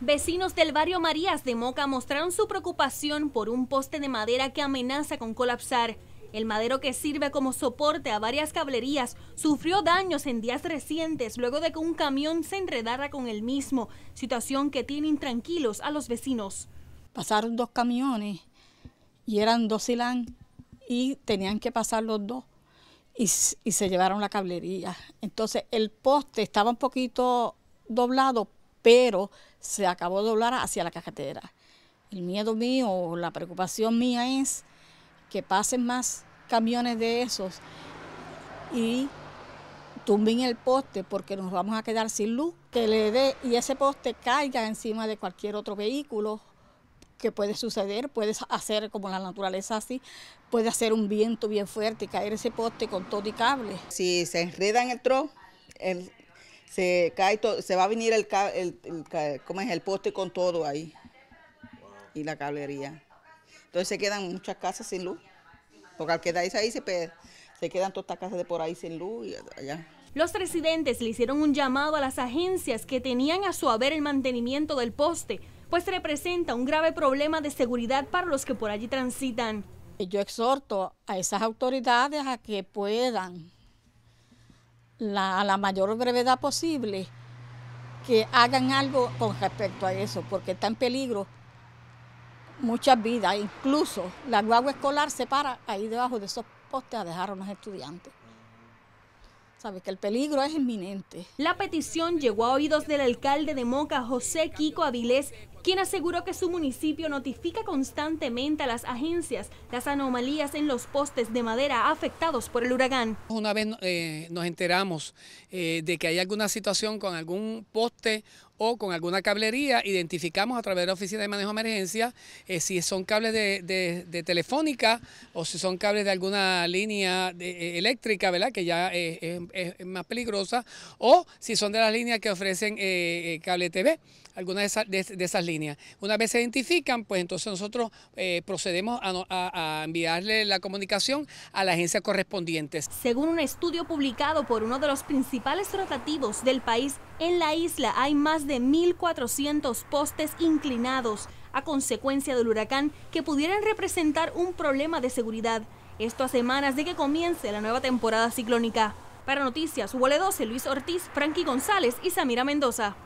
Vecinos del barrio Marías de Moca mostraron su preocupación por un poste de madera que amenaza con colapsar. El madero que sirve como soporte a varias cablerías sufrió daños en días recientes luego de que un camión se enredara con el mismo, situación que tiene intranquilos a los vecinos. Pasaron dos camiones y eran dos silán y tenían que pasar los dos y se llevaron la cablería. Entonces el poste estaba un poquito doblado, pero se acabó de doblar hacia la cajetera. El miedo mío la preocupación mía es que pasen más camiones de esos y tumben el poste porque nos vamos a quedar sin luz, que le dé y ese poste caiga encima de cualquier otro vehículo que puede suceder, puede hacer como la naturaleza así, puede hacer un viento bien fuerte y caer ese poste con todo y cable. Si se enreda en el tro, el, se cae se va a venir el, el, es? el poste con todo ahí y la cablería. Entonces se quedan muchas casas sin luz, porque al quedarse ahí se, se quedan todas estas casas de por ahí sin luz Los residentes le hicieron un llamado a las agencias que tenían a su haber el mantenimiento del poste, pues representa un grave problema de seguridad para los que por allí transitan. Yo exhorto a esas autoridades a que puedan la, a la mayor brevedad posible que hagan algo con respecto a eso, porque está en peligro muchas vidas. Incluso la guagua escolar se para ahí debajo de esos postes a dejar a unos estudiantes. Sabes que el peligro es inminente. La petición llegó a oídos del alcalde de Moca, José Kiko Avilés, quien aseguró que su municipio notifica constantemente a las agencias las anomalías en los postes de madera afectados por el huracán. Una vez eh, nos enteramos eh, de que hay alguna situación con algún poste o con alguna cablería, identificamos a través de la Oficina de Manejo de Emergencia eh, si son cables de, telefónica o si son cables de alguna línea eh, eh, eléctrica, ¿verdad? Que ya es, más peligrosa, o si son de las líneas que ofrecen cable TV, alguna de, esas líneas. Una vez se identifican, pues entonces nosotros procedemos a, enviarle la comunicación a la agencia correspondiente. Según un estudio publicado por uno de los principales rotativos del país, en la isla hay más de 1.400 postes inclinados a consecuencia del huracán que pudieran representar un problema de seguridad. Esto a semanas de que comience la nueva temporada ciclónica. Para Noticias, Huele 12, Luis Ortiz, Frankie González y Samira Mendoza.